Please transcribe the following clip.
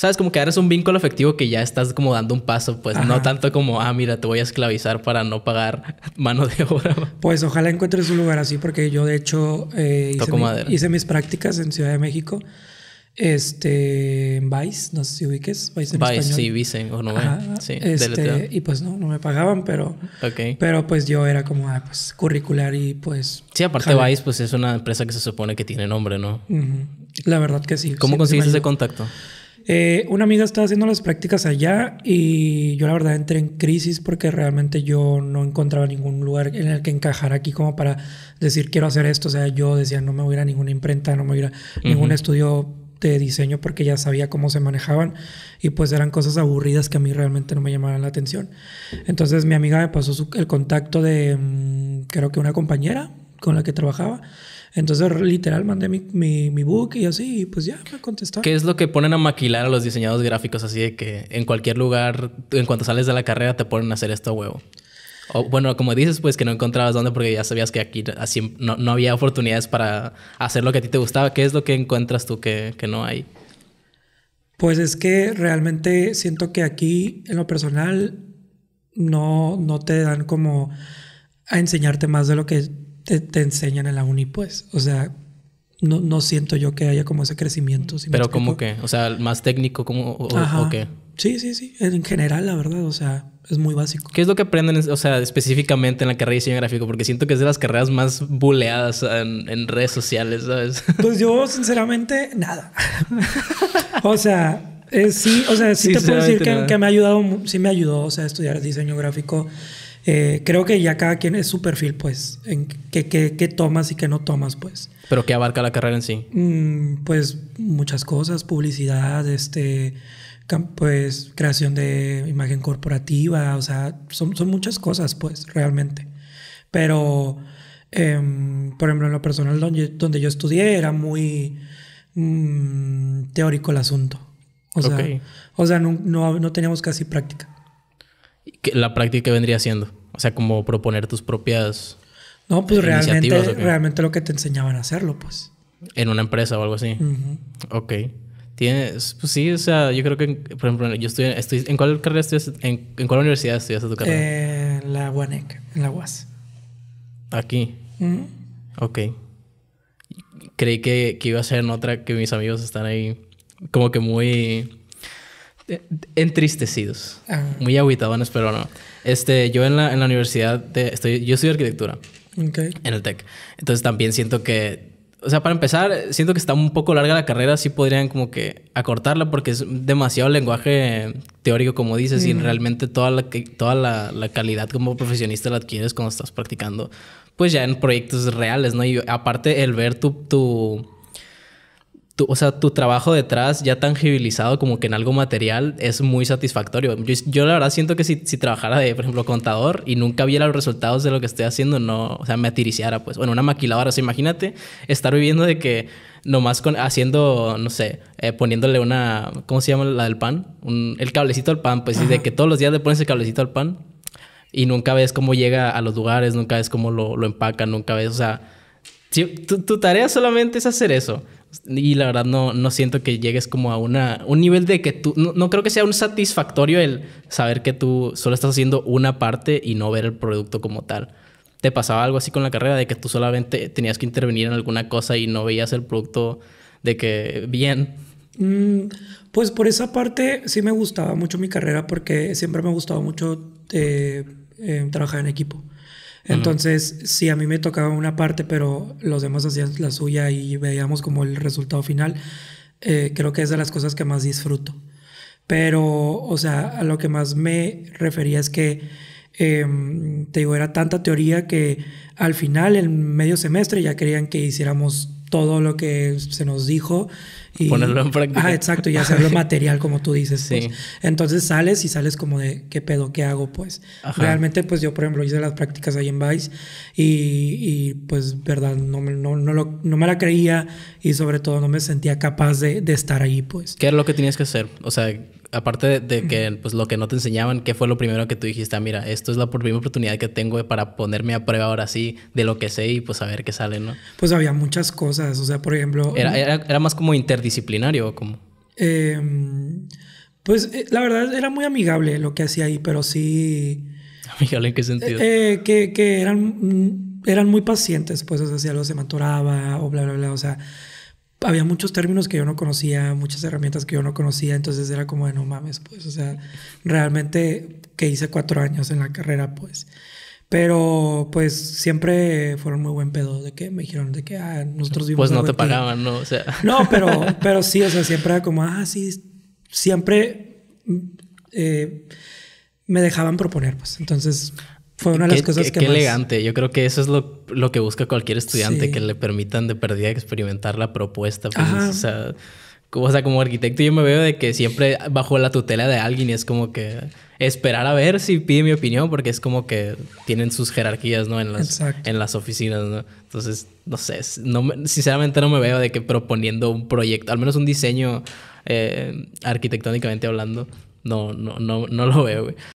sabes, como que eres un vínculo afectivo que ya estás como dando un paso, pues no tanto como, ah, mira, te voy a esclavizar para no pagar mano de obra. Pues ojalá encuentres un lugar así, porque yo de hecho eh, hice, mis prácticas en Ciudad de México. Este, en Vice, no sé si ubiques, Vice en Vice, español. sí, Vice, o no, sí, este, y pues no, no me pagaban, pero, pero pues yo era como, ah, pues curricular y pues... Sí, aparte Vice, pues es una empresa que se supone que tiene nombre, ¿no? La verdad que sí. ¿Cómo conseguiste ese contacto? Eh, una amiga estaba haciendo las prácticas allá y yo la verdad entré en crisis porque realmente yo no encontraba ningún lugar en el que encajar aquí como para decir quiero hacer esto. O sea, yo decía no me hubiera ninguna imprenta, no me hubiera ningún estudio de diseño porque ya sabía cómo se manejaban y pues eran cosas aburridas que a mí realmente no me llamaban la atención. Entonces mi amiga me pasó el contacto de mm, creo que una compañera con la que trabajaba. Entonces, literal, mandé mi, mi, mi, book y así, y pues ya me contestaron. ¿Qué es lo que ponen a maquilar a los diseñados gráficos así de que en cualquier lugar, en cuanto sales de la carrera, te ponen a hacer esto a huevo? O, bueno, como dices, pues que no encontrabas dónde porque ya sabías que aquí así, no, no, había oportunidades para hacer lo que a ti te gustaba. ¿Qué es lo que encuentras tú que, que no hay? Pues es que realmente siento que aquí, en lo personal, no, no te dan como a enseñarte más de lo que te, enseñan en la uni, pues. O sea, no, no siento yo que haya como ese crecimiento. Pero como que, o sea, más técnico, como o, qué. Sí, sí, sí. En general, la verdad, o sea, es muy básico. ¿Qué es lo que aprenden, o sea, específicamente en la carrera de diseño gráfico? Porque siento que es de las carreras más buleadas en, redes sociales, ¿sabes? Pues yo, sinceramente, nada. o sea, eh, sí, o sea, sí, te puedo decir que, que, me ha ayudado, sí me ayudó, o sea, estudiar diseño gráfico eh, creo que ya cada quien es su perfil, pues, en qué, tomas y qué no tomas, pues. ¿Pero qué abarca la carrera en sí? Mm, pues muchas cosas, publicidad, este, pues creación de imagen corporativa, o sea, son, muchas cosas, pues, realmente. Pero, em, por ejemplo, en lo personal donde, yo estudié era muy mm, teórico el asunto. O sea, no, no, no teníamos casi práctica. ¿La práctica vendría siendo? O sea, como proponer tus propias. No, pues realmente, lo que te enseñaban a hacerlo, pues. En una empresa o algo así. Ok. Tienes, pues sí, o sea, yo creo que, por ejemplo, yo estoy, ¿en cuál carrera estudias? En, cuál universidad estudiaste tu carrera? Eh, la UANEC, en la UAS. Aquí. Ok. Creí que, que iba a ser en otra que mis amigos están ahí como que muy este, entristecidos. Ah. Muy aguitadones, pero no. Este, yo en la, en la universidad, de, estoy, yo estudio arquitectura. En el TEC. Entonces también siento que, o sea, para empezar, siento que está un poco larga la carrera, sí podrían como que acortarla porque es demasiado lenguaje teórico, como dices, y mm. realmente toda, la, toda la, la calidad como profesionista la adquieres cuando estás practicando, pues ya en proyectos reales, ¿no? Y aparte el ver tu tu, o sea, tu trabajo detrás ya tangibilizado como que en algo material es muy satisfactorio. Yo, la verdad siento que si, si, trabajara de, por ejemplo, contador y nunca viera los resultados de lo que estoy haciendo, no, o sea, me atiriciara, pues. Bueno, una maquiladora, o sea, imagínate estar viviendo de que nomás con, haciendo, no sé, eh, poniéndole una, ¿cómo se llama la del pan? el cablecito al pan, pues, y de que todos los días le pones el cablecito al pan y nunca ves cómo llega a los lugares, nunca ves cómo lo, lo empacan, nunca ves, o sea, tu, tu tarea solamente es hacer eso. Y la verdad no, no siento que llegues como a una, un nivel de que tú, no, creo que sea un satisfactorio el saber que tú solo estás haciendo una parte y no ver el producto como tal. ¿Te pasaba algo así con la carrera de que tú solamente tenías que intervenir en alguna cosa y no veías el producto de que bien? Mm, pues por esa parte sí me gustaba mucho mi carrera porque siempre me ha gustado mucho eh, eh, trabajar en equipo. Entonces, si sí, a mí me tocaba una parte, pero los demás hacían la suya y veíamos como el resultado final. Eh, creo que es de las cosas que más disfruto. Pero, o sea, a lo que más me refería es que, em, te digo, era tanta teoría que al final, en medio semestre, ya querían que hiciéramos todo lo que se nos dijo y, Ponerlo en ah, práctica. Ah, exacto, y hacerlo material, como tú dices. Pues. Sí. Entonces sales y sales como de, ¿qué pedo? ¿Qué hago? Pues realmente, pues yo, por ejemplo, hice las prácticas ahí en Vice y, y pues, verdad, no me, no, no, me la creía y sobre todo no me sentía capaz de, de estar ahí, pues. ¿Qué era lo que tenías que hacer? O sea, aparte de, que pues lo que no te enseñaban, ¿qué fue lo primero que tú dijiste? Ah, mira, esto es la primera oportunidad que tengo para ponerme a prueba ahora sí de lo que sé y pues a ver qué sale, ¿no? Pues había muchas cosas, o sea, por ejemplo... Era, era, era más como inter disciplinario o cómo? Em, pues eh, la verdad era muy amigable lo que hacía ahí, pero sí... ¿Amigable en qué sentido? Eh, eh, que, eran, mm, eran muy pacientes, pues, o sea, si algo se maturaba o bla, bla, bla, o sea... Había muchos términos que yo no conocía, muchas herramientas que yo no conocía, entonces era como de no mames, pues, o sea, realmente que hice cuatro años en la carrera, pues. Pero pues siempre fueron muy buen pedo de que me dijeron de que ah, nosotros vivimos. Pues no te pagaban, ¿no? O sea. No, pero, pero sí, o sea, siempre era como, ah, sí, siempre eh, me dejaban proponer, pues. Entonces fue una de las cosas que. Qué elegante. Yo creo que eso es lo, lo que busca cualquier estudiante, que le permitan de perdida experimentar la propuesta. Pues, o sea o sea, como arquitecto yo me veo de que siempre bajo la tutela de alguien y es como que esperar a ver si pide mi opinión porque es como que tienen sus jerarquías, ¿no? En las, en las oficinas, ¿no? Entonces, no sé, no sinceramente no me veo de que proponiendo un proyecto, al menos un diseño eh, arquitectónicamente hablando, no, no, no, no lo veo,